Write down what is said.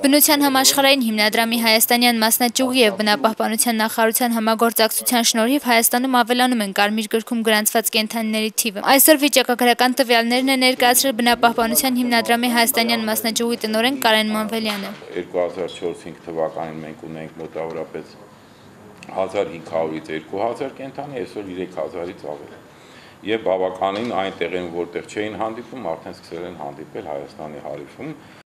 Բնության համաշխարհային հիմնադրամի Հայաստանյան մասնաճյուղի եւ բնապահպանության նախարարության համագործակցության շնորհիվ Հայաստանում ավելանում են կարմիր գրքում գրանցված կենդանիների թիվը։ Այսօր վիճակագրական տվյալներն է ներկայացրել բնապահպանության հիմնադրամի Հայաստանյան մասնաճյուղի տնօրեն Կարեն Մանվելյանը։ 2004-5 թվականին մենք ունենք մոտավորապես 1500-ից 2000 կենդանի, այսօր 3000-ից ավել է եւ բավականին այն տեղերում, որտեղ չէին հանդիպում, արդեն սկսել են հանդիպել Հայաստանի հարիվում